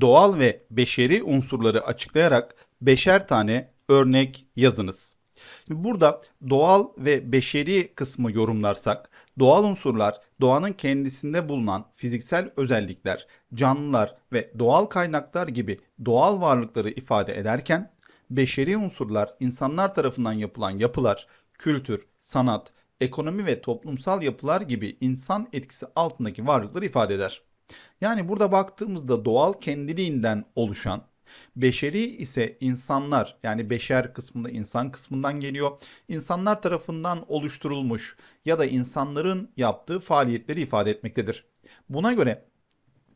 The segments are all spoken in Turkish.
doğal ve beşeri unsurları açıklayarak beşer tane örnek yazınız. Şimdi burada doğal ve beşeri kısmı yorumlarsak doğal unsurlar doğanın kendisinde bulunan fiziksel özellikler, canlılar ve doğal kaynaklar gibi doğal varlıkları ifade ederken beşeri unsurlar insanlar tarafından yapılan yapılar, kültür, sanat, ekonomi ve toplumsal yapılar gibi insan etkisi altındaki varlıkları ifade eder. Yani burada baktığımızda doğal kendiliğinden oluşan Beşeri ise insanlar yani beşer kısmında insan kısmından geliyor. İnsanlar tarafından oluşturulmuş ya da insanların yaptığı faaliyetleri ifade etmektedir. Buna göre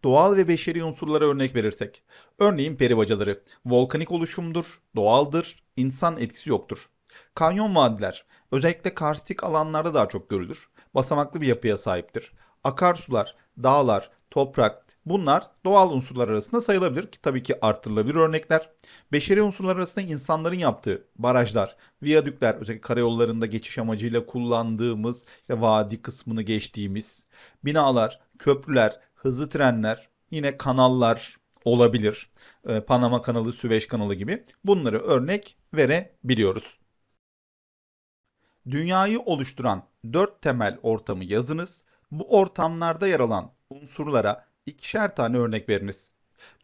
doğal ve beşeri unsurlara örnek verirsek. Örneğin peri bacaları volkanik oluşumdur, doğaldır, insan etkisi yoktur. Kanyon vadiler özellikle karstik alanlarda daha çok görülür. Basamaklı bir yapıya sahiptir akarsular, dağlar, toprak bunlar doğal unsurlar arasında sayılabilir ki tabii ki arttırılabilir örnekler. Beşeri unsurlar arasında insanların yaptığı barajlar, viyadükler özellikle karayollarında geçiş amacıyla kullandığımız işte vadi kısmını geçtiğimiz binalar, köprüler, hızlı trenler, yine kanallar olabilir. Ee, Panama kanalı, Süveyş kanalı gibi bunları örnek verebiliyoruz. Dünyayı oluşturan dört temel ortamı yazınız bu ortamlarda yer alan unsurlara ikişer tane örnek veriniz.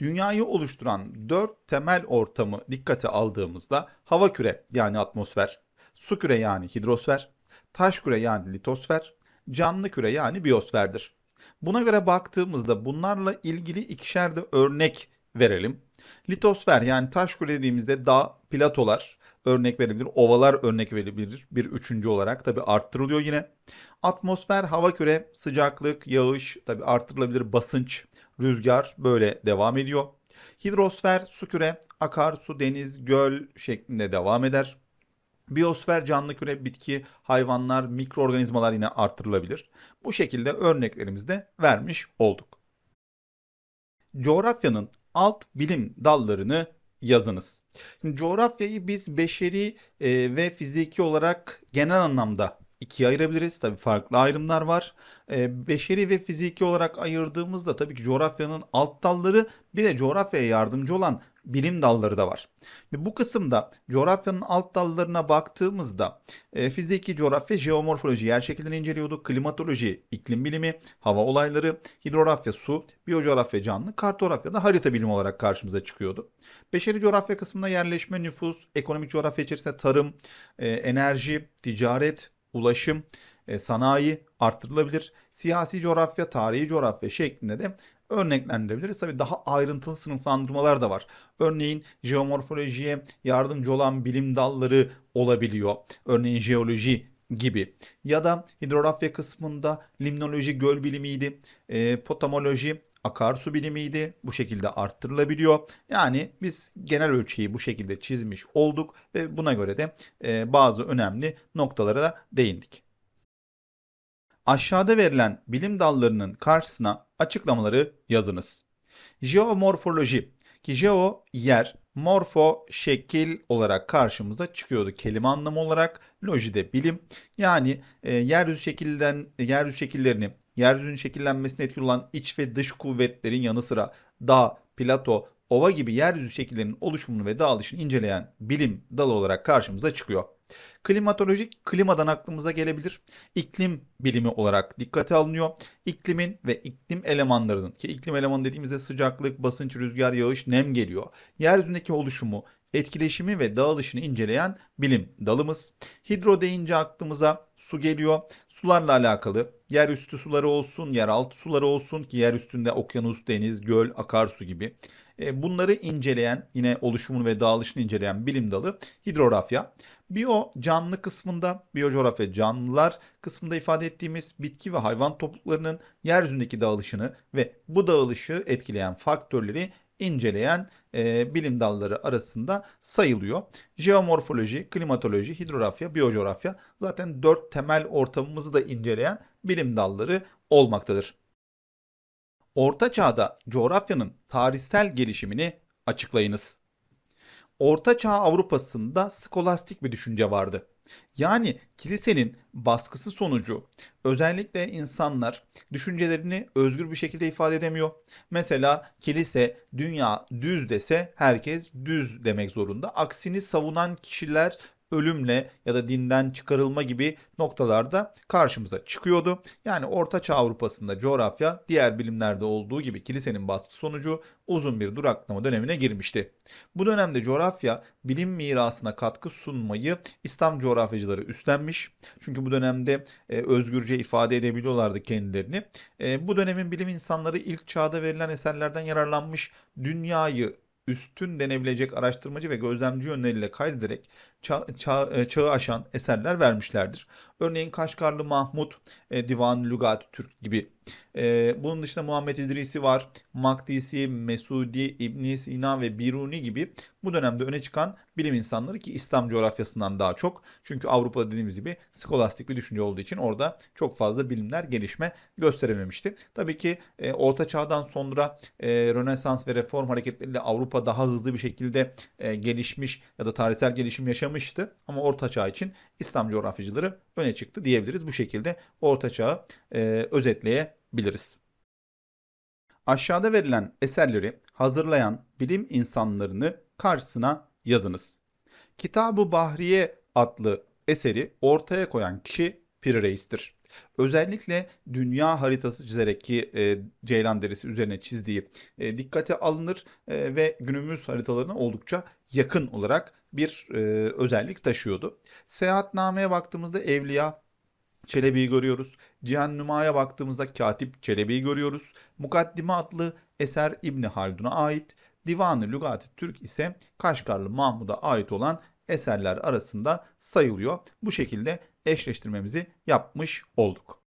Dünyayı oluşturan dört temel ortamı dikkate aldığımızda hava küre yani atmosfer, su küre yani hidrosfer, taş küre yani litosfer, canlı küre yani biyosferdir. Buna göre baktığımızda bunlarla ilgili ikişer de örnek verelim. Litosfer yani taş küre dediğimizde dağ, platolar, örnek verebilir. Ovalar örnek verilebilir bir üçüncü olarak. Tabi arttırılıyor yine. Atmosfer, hava küre, sıcaklık, yağış, tabi arttırılabilir basınç, rüzgar böyle devam ediyor. Hidrosfer, su küre, akarsu, deniz, göl şeklinde devam eder. Biyosfer canlı küre, bitki, hayvanlar, mikroorganizmalar yine arttırılabilir. Bu şekilde örneklerimizi de vermiş olduk. Coğrafyanın alt bilim dallarını yazınız. Şimdi coğrafyayı biz beşeri e, ve fiziki olarak genel anlamda ikiye ayırabiliriz. Tabii farklı ayrımlar var. E, beşeri ve fiziki olarak ayırdığımızda tabii ki coğrafyanın alt dalları bir de coğrafyaya yardımcı olan bilim dalları da var. Bu kısımda coğrafyanın alt dallarına baktığımızda e, fizdeki coğrafya, jeomorfoloji, yer şeklini inceliyordu, Klimatoloji, iklim bilimi, hava olayları, hidrografya, su, biyocoğrafya, canlı, kartografya da harita bilimi olarak karşımıza çıkıyordu. Beşeri coğrafya kısmında yerleşme, nüfus, ekonomik coğrafya içerisinde tarım, e, enerji, ticaret, ulaşım, e, sanayi arttırılabilir. Siyasi coğrafya, tarihi coğrafya şeklinde de örneklendirebiliriz. Tabii daha ayrıntılı sınıflandırmalar da var. Örneğin jeomorfolojiye yardımcı olan bilim dalları olabiliyor. Örneğin jeoloji gibi. Ya da hidrografya kısmında limnoloji göl bilimiydi, e, potamoloji akarsu bilimiydi. Bu şekilde arttırılabiliyor. Yani biz genel ölçeği bu şekilde çizmiş olduk ve buna göre de e, bazı önemli noktalara da değindik aşağıda verilen bilim dallarının karşısına açıklamaları yazınız. Jeomorfoloji ki jeo yer, morfo şekil olarak karşımıza çıkıyordu kelime anlamı olarak. de bilim yani e, yeryüzü şekilden yeryüzü şekillerini, yeryüzünün şekillenmesine etkili olan iç ve dış kuvvetlerin yanı sıra dağ, plato, ova gibi yeryüzü şekillerinin oluşumunu ve dağılışını inceleyen bilim dalı olarak karşımıza çıkıyor. Klimatolojik klimadan aklımıza gelebilir. İklim bilimi olarak dikkate alınıyor. İklimin ve iklim elemanlarının ki iklim elemanı dediğimizde sıcaklık, basınç, rüzgar, yağış, nem geliyor. Yeryüzündeki oluşumu, etkileşimi ve dağılışını inceleyen bilim dalımız. Hidro deyince aklımıza su geliyor. Sularla alakalı yerüstü suları olsun, yeraltı suları olsun ki yer üstünde okyanus, deniz, göl, akarsu gibi. E, bunları inceleyen yine oluşumunu ve dağılışını inceleyen bilim dalı hidrografya. Biyo canlı kısmında, biyocoğrafya canlılar kısmında ifade ettiğimiz bitki ve hayvan topluluklarının yeryüzündeki dağılışını ve bu dağılışı etkileyen faktörleri inceleyen e, bilim dalları arasında sayılıyor. Jeomorfoloji, klimatoloji, hidrografya, biyocoğrafya zaten dört temel ortamımızı da inceleyen bilim dalları olmaktadır. Orta Çağ'da coğrafyanın tarihsel gelişimini açıklayınız. Orta Çağ Avrupa'sında skolastik bir düşünce vardı. Yani kilisenin baskısı sonucu özellikle insanlar düşüncelerini özgür bir şekilde ifade edemiyor. Mesela kilise dünya düz dese herkes düz demek zorunda. Aksini savunan kişiler ölümle ya da dinden çıkarılma gibi noktalarda karşımıza çıkıyordu. Yani Ortaçağ Avrupa'sında coğrafya diğer bilimlerde olduğu gibi kilisenin baskı sonucu uzun bir duraklama dönemine girmişti. Bu dönemde coğrafya bilim mirasına katkı sunmayı İslam coğrafyacıları üstlenmiş. Çünkü bu dönemde e, özgürce ifade edebiliyorlardı kendilerini. E, bu dönemin bilim insanları ilk çağda verilen eserlerden yararlanmış dünyayı üstün denebilecek araştırmacı ve gözlemci yönleriyle kaydederek e, çağı aşan eserler vermişlerdir. Örneğin Kaşgarlı Mahmut, e, Divan-ı lügat Türk gibi. E, bunun dışında Muhammed İdrisi var. Makdisi, Mesudi, İbn Sina ve Biruni gibi bu dönemde öne çıkan bilim insanları ki İslam coğrafyasından daha çok. Çünkü Avrupa'da dediğimiz gibi skolastik bir düşünce olduğu için orada çok fazla bilimler gelişme gösterememişti. Tabii ki Orta Çağ'dan sonra Rönesans ve Reform hareketleriyle Avrupa daha hızlı bir şekilde gelişmiş ya da tarihsel gelişim yaşamış başlamıştı ama Çağ için İslam coğrafyacıları öne çıktı diyebiliriz. Bu şekilde Ortaçağ'ı e, özetleyebiliriz. Aşağıda verilen eserleri hazırlayan bilim insanlarını karşısına yazınız. Kitabı Bahriye adlı eseri ortaya koyan kişi Pir Reis'tir. Özellikle dünya haritası çizerek ki e, Ceylan Deresi üzerine çizdiği e, dikkate alınır e, ve günümüz haritalarına oldukça yakın olarak bir e, özellik taşıyordu. Seyahatname'ye baktığımızda Evliya Çelebi'yi görüyoruz. Cihan Numa'ya baktığımızda Katip Çelebi'yi görüyoruz. Mukaddime adlı eser İbni Haldun'a ait. Divanı Lügati Türk ise Kaşgarlı Mahmud'a ait olan eserler arasında sayılıyor. Bu şekilde eşleştirmemizi yapmış olduk.